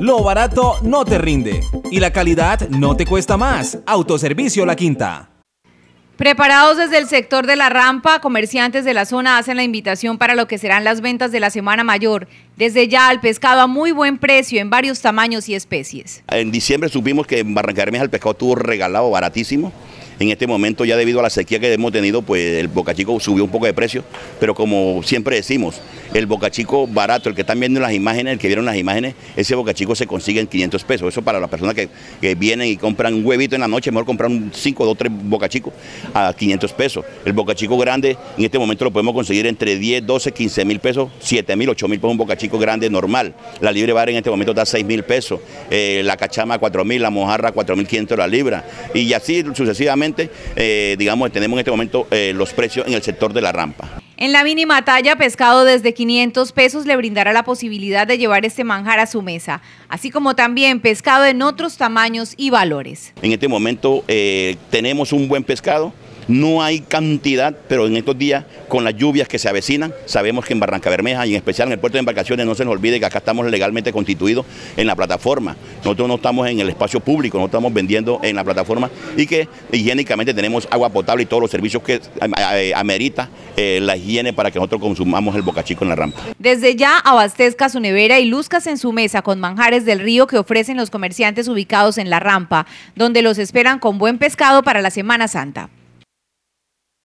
Lo barato no te rinde y la calidad no te cuesta más. Autoservicio La Quinta. Preparados desde el sector de la rampa, comerciantes de la zona hacen la invitación para lo que serán las ventas de la semana mayor. Desde ya al pescado a muy buen precio en varios tamaños y especies. En diciembre supimos que en Barranca Hermes el pescado estuvo regalado baratísimo. En este momento ya debido a la sequía que hemos tenido, pues el bocachico subió un poco de precio, pero como siempre decimos, el bocachico barato, el que están viendo las imágenes, el que vieron las imágenes, ese bocachico se consigue en 500 pesos. Eso para las personas que, vienen y compran un huevito en la noche, mejor comprar un 5, 2, 3 bocachicos a 500 pesos. El bocachico grande en este momento lo podemos conseguir entre 10, 12, 15 mil pesos, 7 mil, 8 mil pesos un bocachico grande normal. La libre bar en este momento da 6 mil pesos, eh, la cachama 4 mil, la mojarra 4 mil 500 la libra y así sucesivamente eh, digamos, tenemos en este momento eh, los precios en el sector de la rampa. En la mínima talla, pescado desde 500 pesos le brindará la posibilidad de llevar este manjar a su mesa, así como también pescado en otros tamaños y valores. En este momento eh, tenemos un buen pescado, no hay cantidad, pero en estos días, con las lluvias que se avecinan, sabemos que en Barranca Bermeja y en especial en el puerto de embarcaciones, no se nos olvide que acá estamos legalmente constituidos en la plataforma. Nosotros no estamos en el espacio público, no estamos vendiendo en la plataforma y que higiénicamente tenemos agua potable y todos los servicios que eh, eh, amerita eh, la higiene para que nosotros consumamos el bocachico en la rampa. Desde ya abastezca su nevera y luzcas en su mesa con manjares del río que ofrecen los comerciantes ubicados en la rampa, donde los esperan con buen pescado para la Semana Santa.